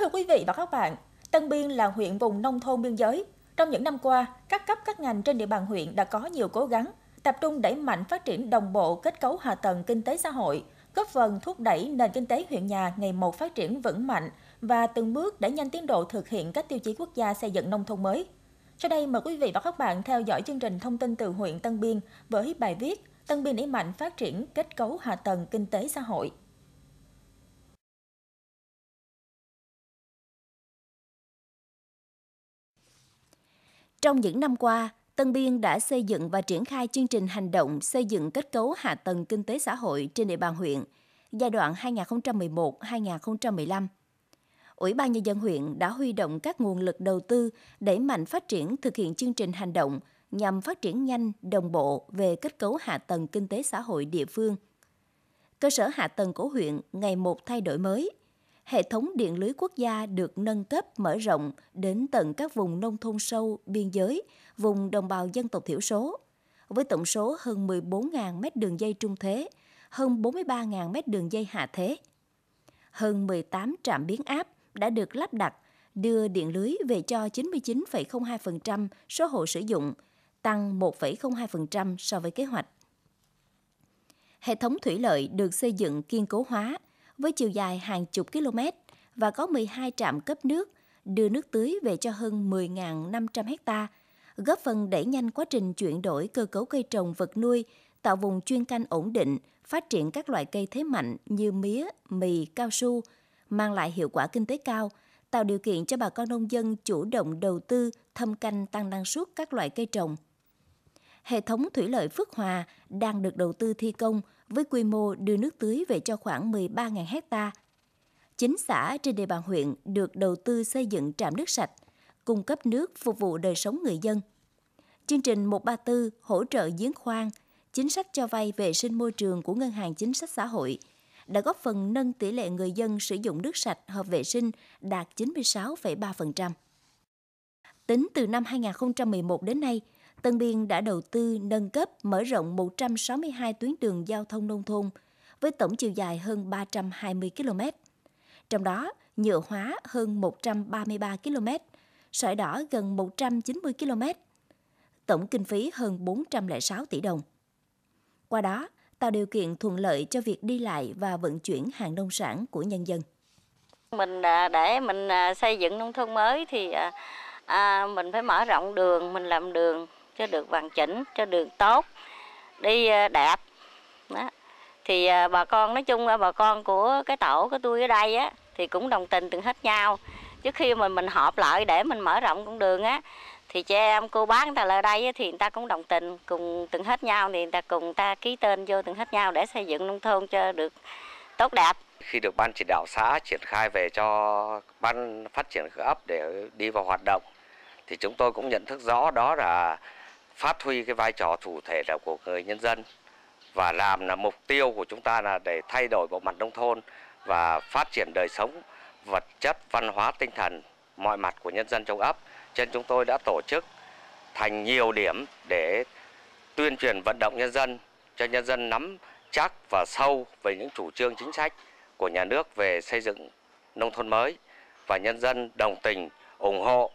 thưa quý vị và các bạn, Tân Biên là huyện vùng nông thôn biên giới. Trong những năm qua, các cấp các ngành trên địa bàn huyện đã có nhiều cố gắng, tập trung đẩy mạnh phát triển đồng bộ kết cấu hạ tầng kinh tế xã hội, góp phần thúc đẩy nền kinh tế huyện nhà ngày một phát triển vững mạnh và từng bước đẩy nhanh tiến độ thực hiện các tiêu chí quốc gia xây dựng nông thôn mới. Sau đây mời quý vị và các bạn theo dõi chương trình thông tin từ huyện Tân Biên với bài viết Tân Biên đẩy mạnh phát triển kết cấu hạ tầng kinh tế xã hội. Trong những năm qua, Tân Biên đã xây dựng và triển khai chương trình hành động xây dựng kết cấu hạ tầng kinh tế xã hội trên địa bàn huyện giai đoạn 2011-2015. Ủy ban Nhân dân huyện đã huy động các nguồn lực đầu tư để mạnh phát triển thực hiện chương trình hành động nhằm phát triển nhanh, đồng bộ về kết cấu hạ tầng kinh tế xã hội địa phương. Cơ sở hạ tầng của huyện ngày một thay đổi mới, hệ thống điện lưới quốc gia được nâng cấp mở rộng đến tận các vùng nông thôn sâu, biên giới, vùng đồng bào dân tộc thiểu số. Với tổng số hơn 14.000 mét đường dây trung thế, hơn 43.000 mét đường dây hạ thế. Hơn 18 trạm biến áp đã được lắp đặt, đưa điện lưới về cho 99,02% số hộ sử dụng, tăng 1,02% so với kế hoạch hệ thống thủy lợi được xây dựng kiên cố hóa, với chiều dài hàng chục km và có 12 trạm cấp nước, đưa nước tưới về cho hơn 10.500 hecta, góp phần đẩy nhanh quá trình chuyển đổi cơ cấu cây trồng vật nuôi, tạo vùng chuyên canh ổn định, phát triển các loại cây thế mạnh như mía, mì, cao su, mang lại hiệu quả kinh tế cao, tạo điều kiện cho bà con nông dân chủ động đầu tư, thâm canh tăng năng suất các loại cây trồng. Hệ thống thủy lợi Phước Hòa đang được đầu tư thi công với quy mô đưa nước tưới về cho khoảng 13.000 hecta. Chính xã trên địa bàn huyện được đầu tư xây dựng trạm nước sạch, cung cấp nước phục vụ đời sống người dân. Chương trình 134 hỗ trợ giếng khoan, chính sách cho vay vệ sinh môi trường của Ngân hàng Chính sách Xã hội đã góp phần nâng tỷ lệ người dân sử dụng nước sạch hợp vệ sinh đạt 96,3%. Tính từ năm 2011 đến nay, Tân Biên đã đầu tư nâng cấp mở rộng 162 tuyến đường giao thông nông thôn với tổng chiều dài hơn 320 km. Trong đó, nhựa hóa hơn 133 km, sỏi đỏ gần 190 km. Tổng kinh phí hơn 406 tỷ đồng. Qua đó, tạo điều kiện thuận lợi cho việc đi lại và vận chuyển hàng nông sản của nhân dân. Mình à, để mình à, xây dựng nông thôn mới thì à, mình phải mở rộng đường, mình làm đường cho được hoàn chỉnh cho đường tốt đi ờ, đẹp đó. thì ờ, bà con nói chung bà con của cái tổ của tôi ở đây á thì cũng đồng tình từng hết nhau trước khi mà mình họp lại để mình mở rộng con đường á thì chị em cô bác người ta lại đây thì người ta cũng đồng tình cùng từng hết nhau thì người ta cùng ta ký tên vô từng hết nhau để xây dựng nông thôn cho được tốt đẹp khi được ban chỉ đạo xã triển khai về cho ban phát triển ấp để đi vào hoạt động thì chúng tôi cũng nhận thức rõ đó là phát huy cái vai trò chủ thể là của người nhân dân và làm là mục tiêu của chúng ta là để thay đổi bộ mặt nông thôn và phát triển đời sống vật chất, văn hóa, tinh thần mọi mặt của nhân dân trong ấp. Trên chúng tôi đã tổ chức thành nhiều điểm để tuyên truyền vận động nhân dân cho nhân dân nắm chắc và sâu về những chủ trương chính sách của nhà nước về xây dựng nông thôn mới và nhân dân đồng tình ủng hộ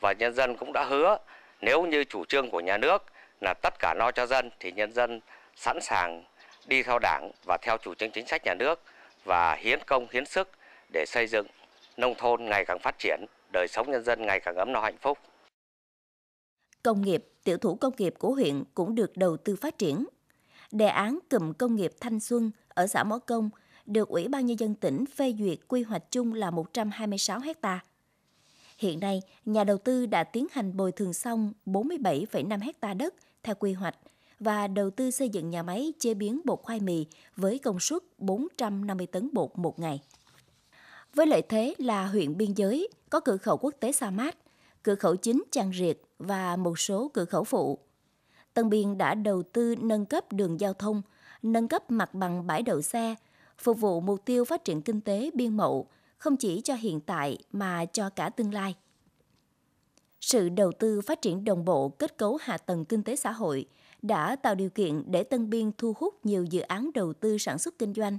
và nhân dân cũng đã hứa nếu như chủ trương của nhà nước là tất cả lo cho dân thì nhân dân sẵn sàng đi theo đảng và theo chủ trương chính sách nhà nước và hiến công hiến sức để xây dựng nông thôn ngày càng phát triển, đời sống nhân dân ngày càng ấm no hạnh phúc. Công nghiệp, tiểu thủ công nghiệp của huyện cũng được đầu tư phát triển. Đề án cụm công nghiệp Thanh Xuân ở xã Mó Công được Ủy ban Nhân dân tỉnh phê duyệt quy hoạch chung là 126 hectare Hiện nay, nhà đầu tư đã tiến hành bồi thường xong 47,5 hecta đất theo quy hoạch và đầu tư xây dựng nhà máy chế biến bột khoai mì với công suất 450 tấn bột một ngày. Với lợi thế là huyện biên giới, có cửa khẩu quốc tế Sa Mát, cửa khẩu chính Tràng Riệt và một số cửa khẩu phụ. Tân Biên đã đầu tư nâng cấp đường giao thông, nâng cấp mặt bằng bãi đậu xe, phục vụ mục tiêu phát triển kinh tế biên mậu không chỉ cho hiện tại mà cho cả tương lai. Sự đầu tư phát triển đồng bộ kết cấu hạ tầng kinh tế xã hội đã tạo điều kiện để Tân Biên thu hút nhiều dự án đầu tư sản xuất kinh doanh,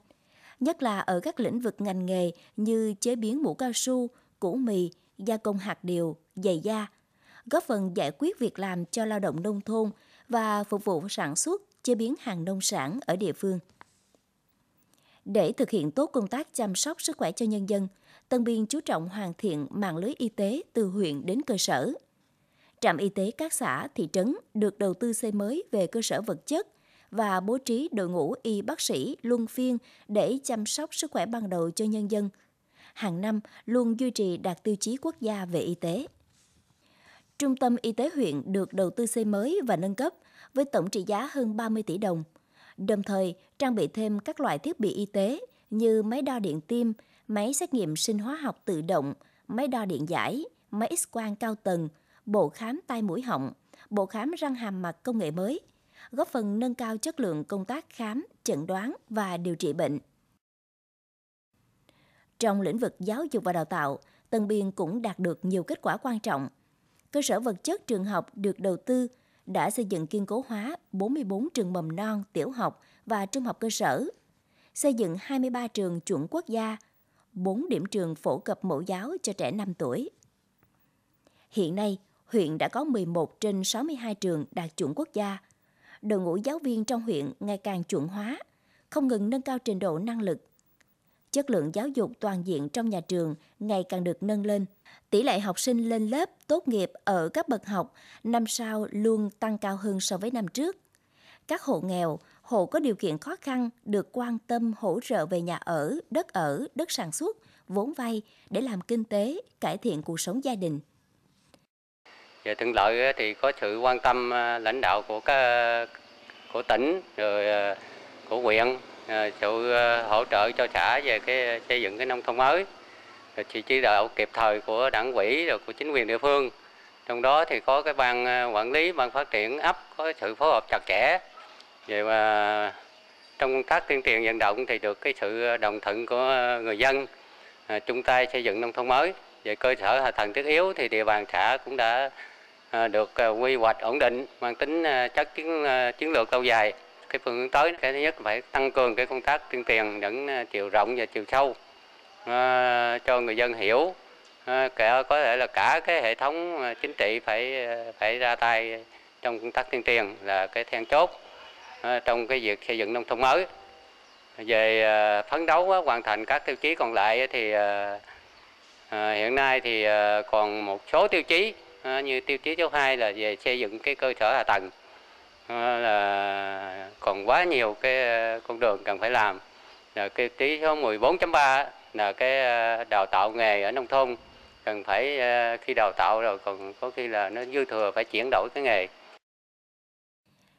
nhất là ở các lĩnh vực ngành nghề như chế biến mũ cao su, củ mì, gia công hạt điều, giày da, góp phần giải quyết việc làm cho lao động nông thôn và phục vụ sản xuất chế biến hàng nông sản ở địa phương. Để thực hiện tốt công tác chăm sóc sức khỏe cho nhân dân, Tân Biên chú trọng hoàn thiện mạng lưới y tế từ huyện đến cơ sở. Trạm y tế các xã, thị trấn được đầu tư xây mới về cơ sở vật chất và bố trí đội ngũ y bác sĩ luân phiên để chăm sóc sức khỏe ban đầu cho nhân dân. Hàng năm luôn duy trì đạt tiêu chí quốc gia về y tế. Trung tâm y tế huyện được đầu tư xây mới và nâng cấp với tổng trị giá hơn 30 tỷ đồng – đồng thời trang bị thêm các loại thiết bị y tế như máy đo điện tim, máy xét nghiệm sinh hóa học tự động, máy đo điện giải, máy x-quang cao tầng, bộ khám tai mũi họng, bộ khám răng hàm mặt công nghệ mới, góp phần nâng cao chất lượng công tác khám, chẩn đoán và điều trị bệnh. Trong lĩnh vực giáo dục và đào tạo, Tân Biên cũng đạt được nhiều kết quả quan trọng. Cơ sở vật chất trường học được đầu tư, đã xây dựng kiên cố hóa 44 trường mầm non, tiểu học và trung học cơ sở, xây dựng 23 trường chuẩn quốc gia, 4 điểm trường phổ cập mẫu giáo cho trẻ 5 tuổi. Hiện nay, huyện đã có 11 trên 62 trường đạt chuẩn quốc gia. Đội ngũ giáo viên trong huyện ngày càng chuẩn hóa, không ngừng nâng cao trình độ năng lực, chất lượng giáo dục toàn diện trong nhà trường ngày càng được nâng lên. Tỷ lệ học sinh lên lớp, tốt nghiệp ở các bậc học năm sau luôn tăng cao hơn so với năm trước. Các hộ nghèo, hộ có điều kiện khó khăn được quan tâm hỗ trợ về nhà ở, đất ở, đất sản xuất, vốn vay để làm kinh tế, cải thiện cuộc sống gia đình. Về thuận lợi thì có sự quan tâm à, lãnh đạo của các của tỉnh rồi à, của huyện À, sự à, hỗ trợ cho xã về cái à, xây dựng cái nông thôn mới rồi sự chỉ đạo kịp thời của đảng quỹ rồi của chính quyền địa phương trong đó thì có cái ban quản lý ban phát triển ấp có sự phối hợp chặt chẽ về và trong công tác tuyên truyền vận động thì được cái sự đồng thuận của người dân chung tay xây dựng nông thôn mới về cơ sở hạ tầng thiết yếu thì địa bàn xã cũng đã được quy hoạch ổn định mang tính chất chiến, chiến lược lâu dài cái phương hướng tới cái thứ nhất phải tăng cường cái công tác tuyên truyền những à, chiều rộng và chiều sâu à, cho người dân hiểu à, kể có thể là cả cái hệ thống chính trị phải phải ra tay trong công tác tuyên truyền là cái then chốt trong cái việc xây dựng nông thôn mới về phấn đấu hoàn thành các tiêu chí còn lại thì hiện nay thì còn một số tiêu chí như tiêu chí số 2 là về xây dựng cái cơ sở hạ tầng là còn quá nhiều cái ờ, con đường cần phải làm là cái tí số 14.3 là cái ờ, đào tạo nghề ở nông thôn cần phải ờ, khi đào tạo rồi còn có khi là nó dư thừa phải chuyển đổi cái nghề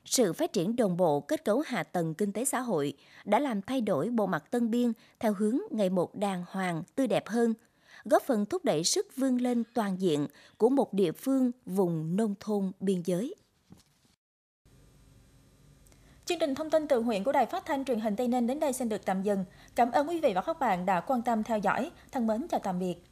sự phát triển đồng bộ kết cấu hạ tầng kinh tế xã hội đã làm thay đổi bộ mặt Tân Biên theo hướng ngày một đàng hoàng, tươi đẹp hơn, góp phần thúc đẩy sức vươn lên toàn diện của một địa phương vùng nông thôn biên giới. Chương trình thông tin từ huyện của Đài Phát thanh Truyền hình Tây Ninh đến đây xin được tạm dừng. Cảm ơn quý vị và các bạn đã quan tâm theo dõi. Thân mến chào tạm biệt.